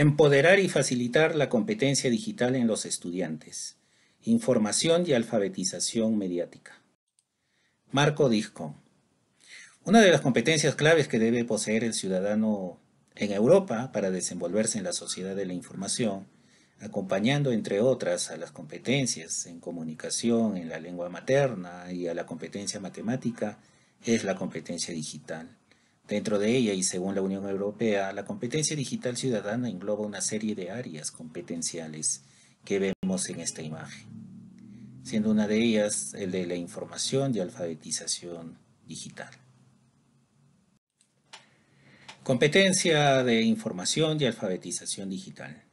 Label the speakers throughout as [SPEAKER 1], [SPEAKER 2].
[SPEAKER 1] Empoderar y facilitar la competencia digital en los estudiantes. Información y alfabetización mediática. Marco Disco. Una de las competencias claves que debe poseer el ciudadano en Europa para desenvolverse en la sociedad de la información, acompañando entre otras a las competencias en comunicación, en la lengua materna y a la competencia matemática, es la competencia digital. Dentro de ella y según la Unión Europea, la competencia digital ciudadana engloba una serie de áreas competenciales que vemos en esta imagen, siendo una de ellas el de la información y alfabetización digital. Competencia de información y alfabetización digital.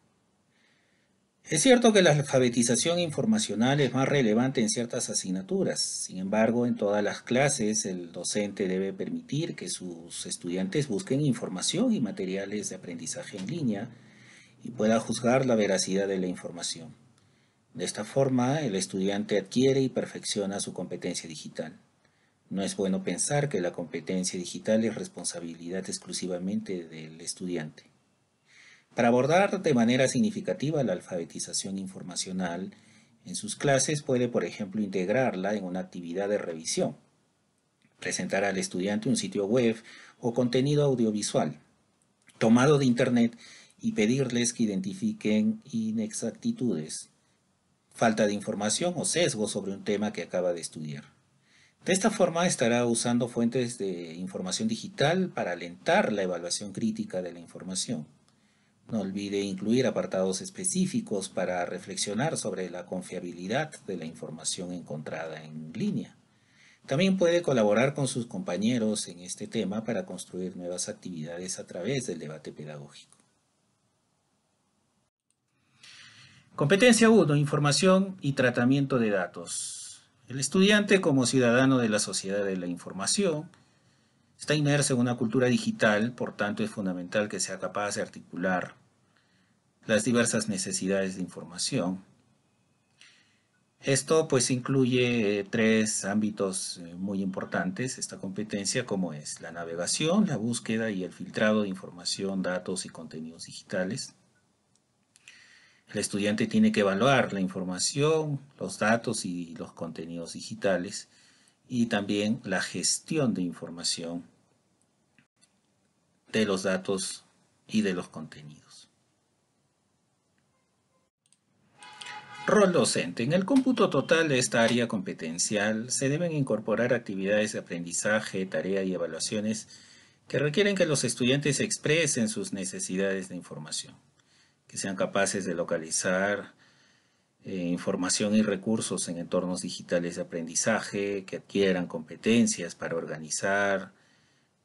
[SPEAKER 1] Es cierto que la alfabetización informacional es más relevante en ciertas asignaturas, sin embargo, en todas las clases el docente debe permitir que sus estudiantes busquen información y materiales de aprendizaje en línea y pueda juzgar la veracidad de la información. De esta forma, el estudiante adquiere y perfecciona su competencia digital. No es bueno pensar que la competencia digital es responsabilidad exclusivamente del estudiante. Para abordar de manera significativa la alfabetización informacional en sus clases puede, por ejemplo, integrarla en una actividad de revisión, presentar al estudiante un sitio web o contenido audiovisual tomado de Internet y pedirles que identifiquen inexactitudes, falta de información o sesgo sobre un tema que acaba de estudiar. De esta forma estará usando fuentes de información digital para alentar la evaluación crítica de la información. No olvide incluir apartados específicos para reflexionar sobre la confiabilidad de la información encontrada en línea. También puede colaborar con sus compañeros en este tema para construir nuevas actividades a través del debate pedagógico. Competencia 1. Información y tratamiento de datos. El estudiante como ciudadano de la sociedad de la información Está inmerso en una cultura digital, por tanto es fundamental que sea capaz de articular las diversas necesidades de información. Esto pues incluye eh, tres ámbitos eh, muy importantes, esta competencia, como es la navegación, la búsqueda y el filtrado de información, datos y contenidos digitales. El estudiante tiene que evaluar la información, los datos y los contenidos digitales y también la gestión de información de los datos y de los contenidos. Rol docente. En el cómputo total de esta área competencial se deben incorporar actividades de aprendizaje, tarea y evaluaciones que requieren que los estudiantes expresen sus necesidades de información, que sean capaces de localizar eh, información y recursos en entornos digitales de aprendizaje, que adquieran competencias para organizar,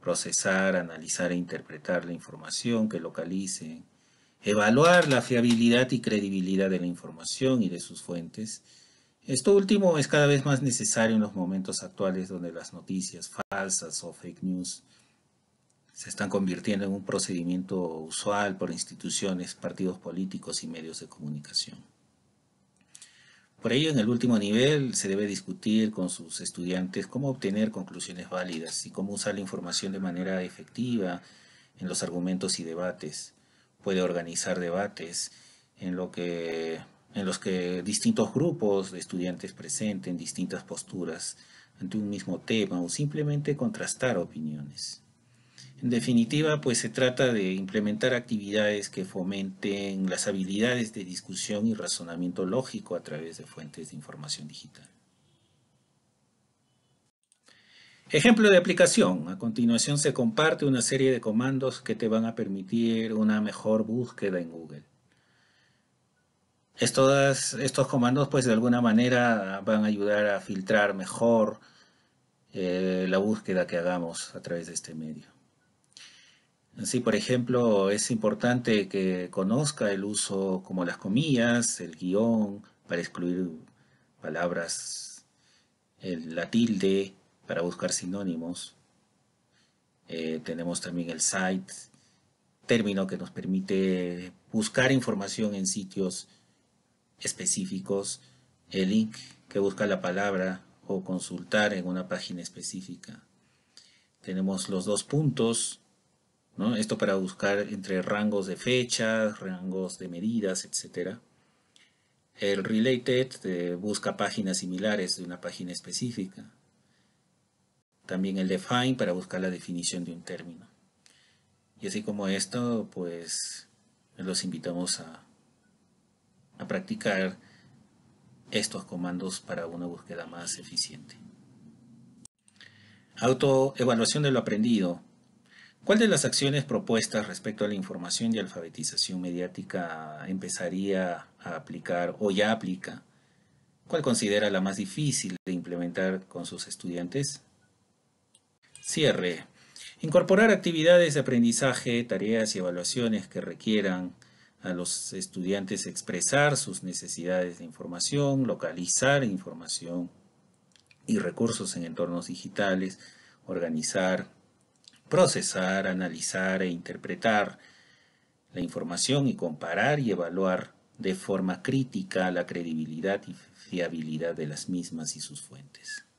[SPEAKER 1] procesar, analizar e interpretar la información, que localicen, evaluar la fiabilidad y credibilidad de la información y de sus fuentes. Esto último es cada vez más necesario en los momentos actuales donde las noticias falsas o fake news se están convirtiendo en un procedimiento usual por instituciones, partidos políticos y medios de comunicación. Por ello, en el último nivel se debe discutir con sus estudiantes cómo obtener conclusiones válidas y cómo usar la información de manera efectiva en los argumentos y debates. Puede organizar debates en, en los que distintos grupos de estudiantes presenten distintas posturas ante un mismo tema o simplemente contrastar opiniones. En definitiva, pues se trata de implementar actividades que fomenten las habilidades de discusión y razonamiento lógico a través de fuentes de información digital. Ejemplo de aplicación. A continuación se comparte una serie de comandos que te van a permitir una mejor búsqueda en Google. Estos, estos comandos pues de alguna manera van a ayudar a filtrar mejor eh, la búsqueda que hagamos a través de este medio. Sí, por ejemplo, es importante que conozca el uso como las comillas, el guión, para excluir palabras, el, la tilde, para buscar sinónimos. Eh, tenemos también el site, término que nos permite buscar información en sitios específicos, el link que busca la palabra o consultar en una página específica. Tenemos los dos puntos, esto para buscar entre rangos de fechas, rangos de medidas, etc. El related eh, busca páginas similares de una página específica. También el define para buscar la definición de un término. Y así como esto, pues los invitamos a, a practicar estos comandos para una búsqueda más eficiente. Autoevaluación de lo aprendido. ¿Cuál de las acciones propuestas respecto a la información y alfabetización mediática empezaría a aplicar o ya aplica? ¿Cuál considera la más difícil de implementar con sus estudiantes? Cierre. Incorporar actividades de aprendizaje, tareas y evaluaciones que requieran a los estudiantes expresar sus necesidades de información, localizar información y recursos en entornos digitales, organizar, procesar, analizar e interpretar la información y comparar y evaluar de forma crítica la credibilidad y fiabilidad de las mismas y sus fuentes.